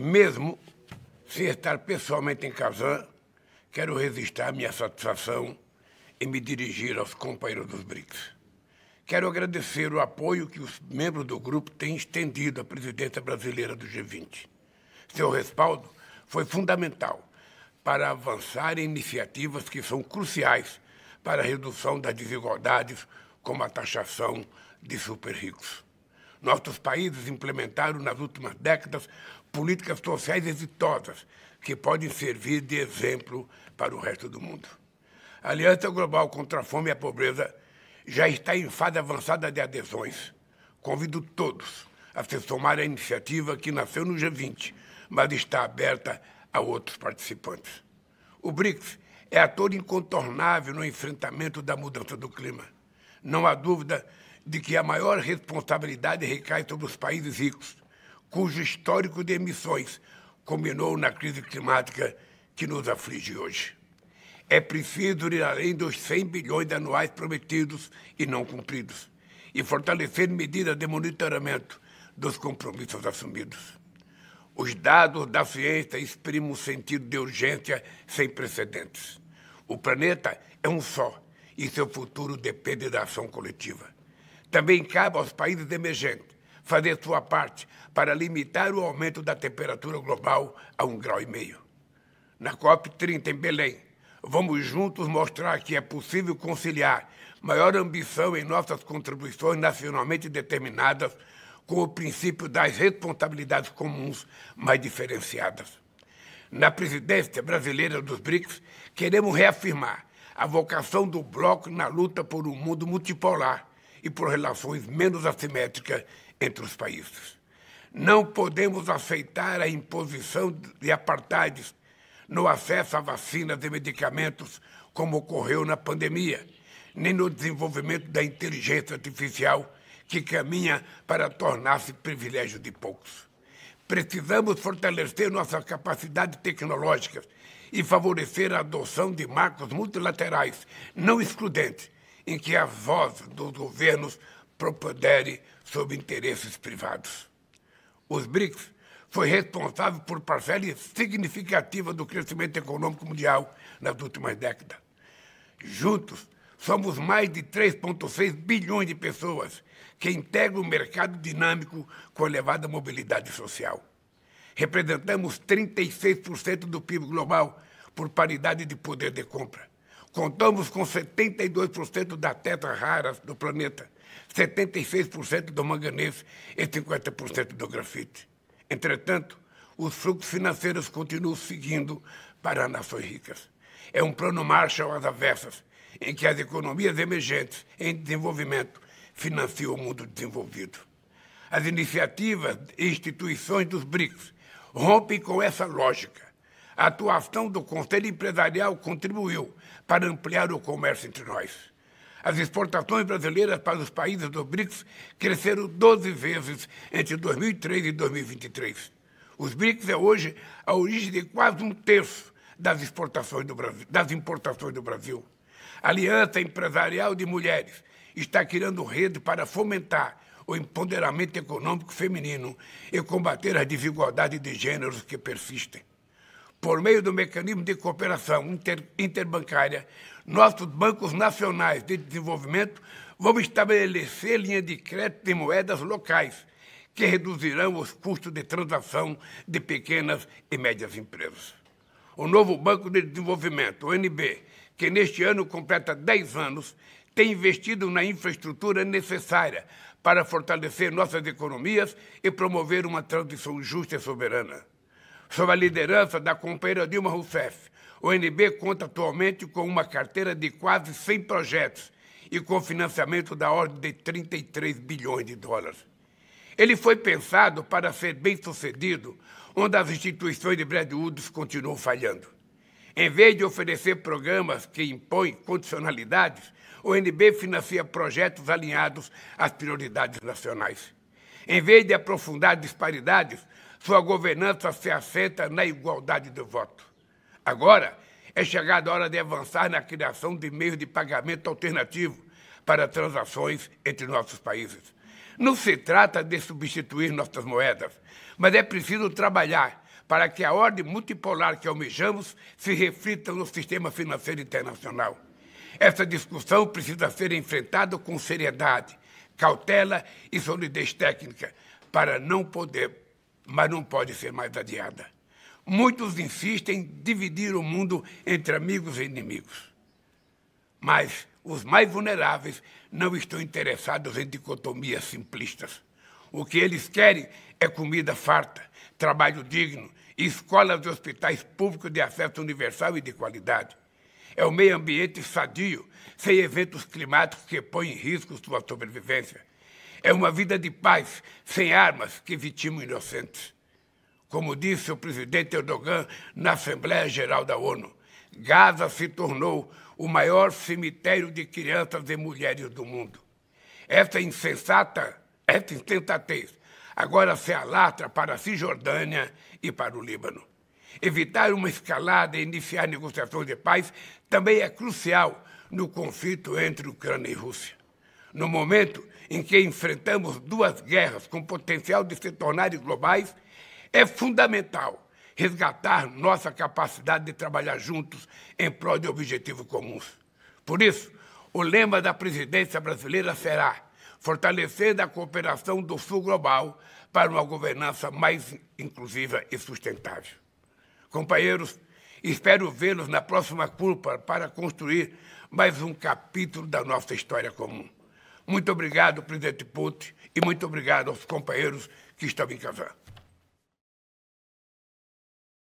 mesmo sem estar pessoalmente em Kazan, quero registrar à minha satisfação e me dirigir aos companheiros dos BRICS. Quero agradecer o apoio que os membros do grupo têm estendido à presidência brasileira do G20. Seu respaldo foi fundamental para avançar em iniciativas que são cruciais para a redução das desigualdades, como a taxação de super-ricos. Nossos países implementaram nas últimas décadas políticas sociais exitosas que podem servir de exemplo para o resto do mundo. A Aliança Global contra a Fome e a Pobreza já está em fase avançada de adesões. Convido todos a se somar à iniciativa que nasceu no G20, mas está aberta a outros participantes. O BRICS é ator incontornável no enfrentamento da mudança do clima. Não há dúvida de que a maior responsabilidade recai sobre os países ricos, cujo histórico de emissões culminou na crise climática que nos aflige hoje. É preciso ir além dos 100 bilhões anuais prometidos e não cumpridos e fortalecer medidas de monitoramento dos compromissos assumidos. Os dados da ciência exprimem um sentido de urgência sem precedentes. O planeta é um só e seu futuro depende da ação coletiva. Também cabe aos países emergentes fazer sua parte para limitar o aumento da temperatura global a um grau e meio. Na COP30 em Belém, vamos juntos mostrar que é possível conciliar maior ambição em nossas contribuições nacionalmente determinadas com o princípio das responsabilidades comuns mais diferenciadas. Na presidência brasileira dos BRICS, queremos reafirmar a vocação do bloco na luta por um mundo multipolar, e por relações menos assimétricas entre os países. Não podemos aceitar a imposição de apartheid no acesso a vacinas e medicamentos, como ocorreu na pandemia, nem no desenvolvimento da inteligência artificial, que caminha para tornar-se privilégio de poucos. Precisamos fortalecer nossas capacidades tecnológicas e favorecer a adoção de marcos multilaterais não excludentes em que a voz dos governos propedere sobre interesses privados. Os BRICS foi responsável por parcela significativa do crescimento econômico mundial nas últimas décadas. Juntos, somos mais de 3,6 bilhões de pessoas que integram o mercado dinâmico com elevada mobilidade social. Representamos 36% do PIB global por paridade de poder de compra Contamos com 72% da terra rara do planeta, 76% do manganês e 50% do grafite. Entretanto, os fluxos financeiros continuam seguindo para nações ricas. É um plano Marshall às avessas, em que as economias emergentes em desenvolvimento financiam o mundo desenvolvido. As iniciativas e instituições dos BRICS rompem com essa lógica a atuação do Conselho Empresarial contribuiu para ampliar o comércio entre nós. As exportações brasileiras para os países do BRICS cresceram 12 vezes entre 2003 e 2023. Os BRICS é hoje a origem de quase um terço das, exportações do Brasil, das importações do Brasil. A Aliança Empresarial de Mulheres está criando rede para fomentar o empoderamento econômico feminino e combater as desigualdades de gêneros que persistem por meio do mecanismo de cooperação inter, interbancária, nossos bancos nacionais de desenvolvimento vão estabelecer linha de crédito em moedas locais, que reduzirão os custos de transação de pequenas e médias empresas. O novo Banco de Desenvolvimento, o NB, que neste ano completa 10 anos, tem investido na infraestrutura necessária para fortalecer nossas economias e promover uma transição justa e soberana sob a liderança da companheira Dilma Rousseff. O NB conta atualmente com uma carteira de quase 100 projetos e com financiamento da ordem de 33 bilhões de dólares. Ele foi pensado para ser bem-sucedido, onde as instituições de Brad Woods continuam falhando. Em vez de oferecer programas que impõem condicionalidades, o NB financia projetos alinhados às prioridades nacionais. Em vez de aprofundar disparidades, sua governança se assenta na igualdade do voto. Agora é chegada a hora de avançar na criação de meios de pagamento alternativo para transações entre nossos países. Não se trata de substituir nossas moedas, mas é preciso trabalhar para que a ordem multipolar que almejamos se reflita no sistema financeiro internacional. Essa discussão precisa ser enfrentada com seriedade, cautela e solidez técnica, para não poder mas não pode ser mais adiada. Muitos insistem em dividir o mundo entre amigos e inimigos. Mas os mais vulneráveis não estão interessados em dicotomias simplistas. O que eles querem é comida farta, trabalho digno, escolas e hospitais públicos de acesso universal e de qualidade. É o meio ambiente sadio, sem eventos climáticos que põem em risco sua sobrevivência. É uma vida de paz, sem armas, que vitimam inocentes. Como disse o presidente Erdogan na Assembleia Geral da ONU, Gaza se tornou o maior cemitério de crianças e mulheres do mundo. Essa insensata, essa insensatez, agora se alastra para a Cisjordânia e para o Líbano. Evitar uma escalada e iniciar negociações de paz também é crucial no conflito entre Ucrânia e Rússia no momento em que enfrentamos duas guerras com potencial de se tornarem globais, é fundamental resgatar nossa capacidade de trabalhar juntos em prol de objetivos comuns. Por isso, o lema da presidência brasileira será fortalecendo a cooperação do Sul global para uma governança mais inclusiva e sustentável. Companheiros, espero vê-los na próxima curva para construir mais um capítulo da nossa história comum. Muito obrigado, presidente Putin, e muito obrigado aos companheiros que estão em casa.